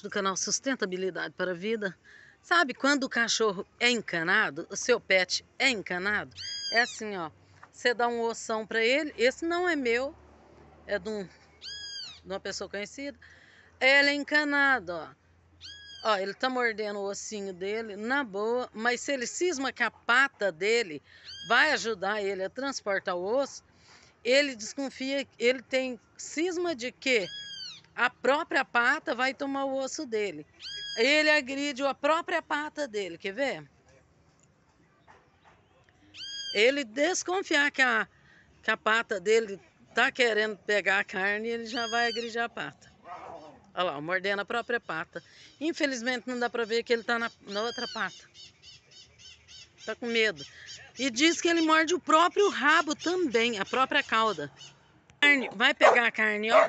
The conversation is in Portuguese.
do canal Sustentabilidade para a Vida. Sabe quando o cachorro é encanado, o seu pet é encanado? É assim, ó. Você dá um oção para ele, esse não é meu, é de, um, de uma pessoa conhecida. Ele é encanado, ó. Ó, ele tá mordendo o ossinho dele, na boa, mas se ele cisma que a pata dele vai ajudar ele a transportar o osso, ele desconfia, ele tem cisma de que a própria pata vai tomar o osso dele. Ele agride a própria pata dele, quer ver? Ele desconfiar que a, que a pata dele tá querendo pegar a carne, ele já vai agredir a pata. Olha lá, mordendo a própria pata. Infelizmente não dá para ver que ele tá na, na outra pata. Tá com medo. E diz que ele morde o próprio rabo também, a própria cauda. Carne, vai pegar a carne, ó.